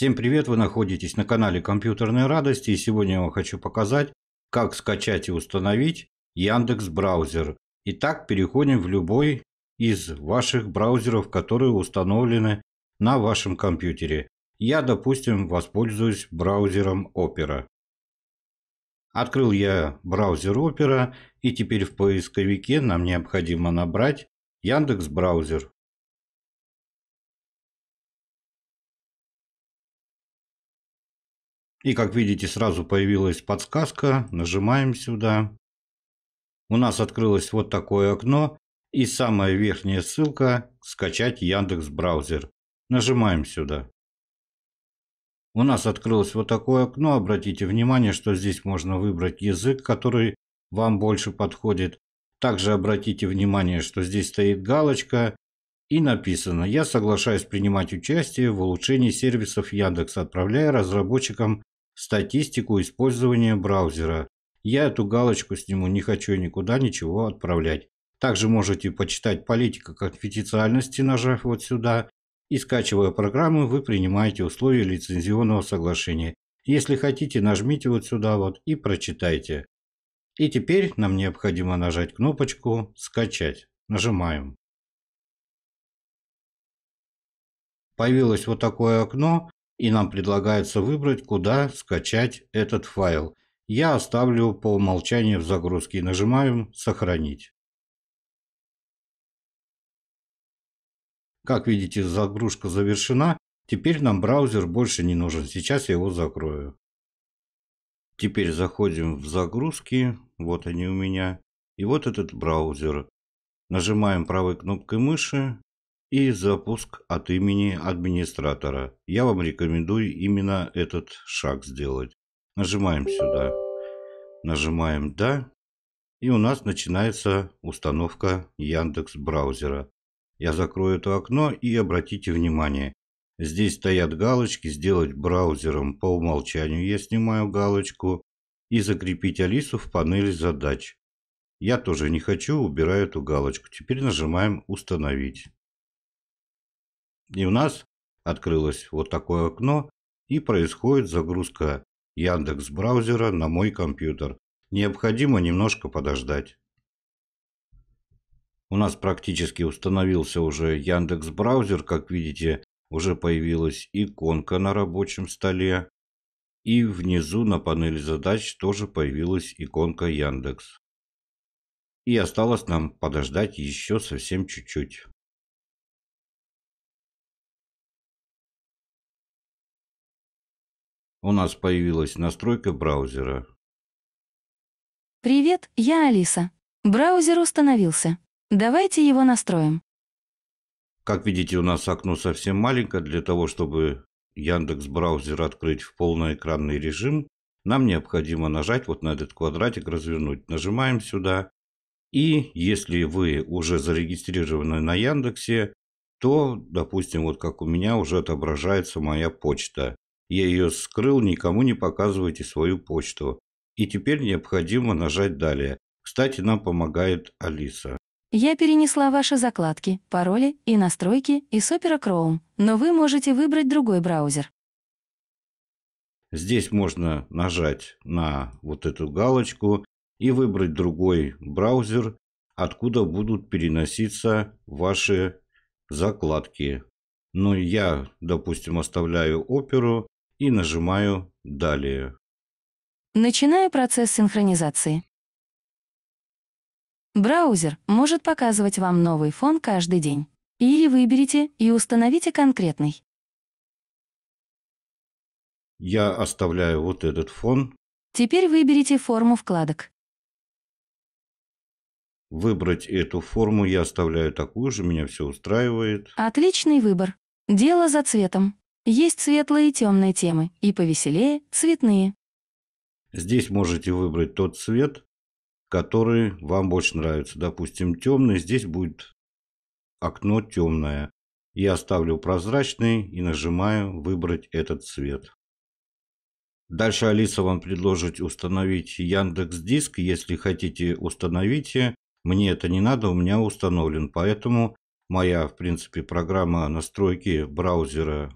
Всем привет, вы находитесь на канале Компьютерной Радости и сегодня я вам хочу показать, как скачать и установить Яндекс Браузер. Итак, переходим в любой из ваших браузеров, которые установлены на вашем компьютере. Я, допустим, воспользуюсь браузером Opera. Открыл я браузер Opera и теперь в поисковике нам необходимо набрать Яндекс Браузер. И как видите, сразу появилась подсказка. Нажимаем сюда. У нас открылось вот такое окно. И самая верхняя ссылка «Скачать Яндекс Браузер». Нажимаем сюда. У нас открылось вот такое окно. Обратите внимание, что здесь можно выбрать язык, который вам больше подходит. Также обратите внимание, что здесь стоит галочка и написано «Я соглашаюсь принимать участие в улучшении сервисов Яндекса, отправляя разработчикам статистику использования браузера. Я эту галочку сниму, не хочу никуда ничего отправлять. Также можете почитать политика конфиденциальности, нажав вот сюда. И скачивая программы, вы принимаете условия лицензионного соглашения. Если хотите, нажмите вот сюда вот и прочитайте. И теперь нам необходимо нажать кнопочку «Скачать». Нажимаем. Появилось вот такое окно и нам предлагается выбрать, куда скачать этот файл. Я оставлю по умолчанию в загрузке и нажимаем «Сохранить». Как видите, загрузка завершена. Теперь нам браузер больше не нужен. Сейчас я его закрою. Теперь заходим в загрузки. Вот они у меня. И вот этот браузер. Нажимаем правой кнопкой мыши и запуск от имени администратора. Я вам рекомендую именно этот шаг сделать. Нажимаем сюда. Нажимаем «Да». И у нас начинается установка Яндекс браузера. Я закрою это окно и обратите внимание. Здесь стоят галочки «Сделать браузером» по умолчанию. Я снимаю галочку и закрепить Алису в панели задач. Я тоже не хочу, убираю эту галочку. Теперь нажимаем «Установить». И у нас открылось вот такое окно, и происходит загрузка Яндекс браузера на мой компьютер. Необходимо немножко подождать. У нас практически установился уже Яндекс браузер, как видите, уже появилась иконка на рабочем столе. И внизу на панели задач тоже появилась иконка Яндекс. И осталось нам подождать еще совсем чуть-чуть. у нас появилась настройка браузера. Привет, я Алиса. Браузер установился. Давайте его настроим. Как видите, у нас окно совсем маленькое. Для того, чтобы Яндекс браузер открыть в полноэкранный режим, нам необходимо нажать вот на этот квадратик, развернуть. Нажимаем сюда. И если вы уже зарегистрированы на Яндексе, то, допустим, вот как у меня уже отображается моя почта. Я ее скрыл, никому не показывайте свою почту. И теперь необходимо нажать «Далее». Кстати, нам помогает Алиса. Я перенесла ваши закладки, пароли и настройки из Opera Chrome, но вы можете выбрать другой браузер. Здесь можно нажать на вот эту галочку и выбрать другой браузер, откуда будут переноситься ваши закладки. Но ну, я, допустим, оставляю оперу и нажимаю «Далее». Начинаю процесс синхронизации. Браузер может показывать вам новый фон каждый день. Или выберите и установите конкретный. Я оставляю вот этот фон. Теперь выберите форму вкладок. Выбрать эту форму я оставляю такую же, меня все устраивает. Отличный выбор. Дело за цветом. Есть светлые и темные темы, и повеселее цветные. Здесь можете выбрать тот цвет, который вам больше нравится. Допустим, темный, здесь будет окно темное. Я ставлю прозрачный и нажимаю «Выбрать этот цвет». Дальше Алиса вам предложит установить Яндекс Диск. Если хотите, установите. Мне это не надо, у меня установлен. Поэтому моя, в принципе, программа настройки браузера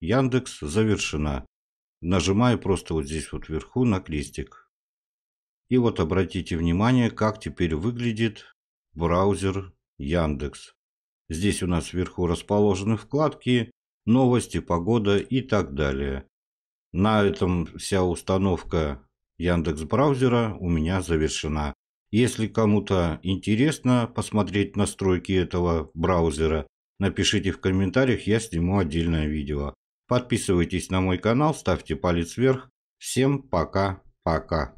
Яндекс завершена. Нажимаю просто вот здесь вот вверху на крестик. И вот обратите внимание, как теперь выглядит браузер Яндекс. Здесь у нас вверху расположены вкладки «Новости», «Погода» и так далее. На этом вся установка Яндекс браузера у меня завершена. Если кому-то интересно посмотреть настройки этого браузера, напишите в комментариях, я сниму отдельное видео. Подписывайтесь на мой канал, ставьте палец вверх. Всем пока-пока.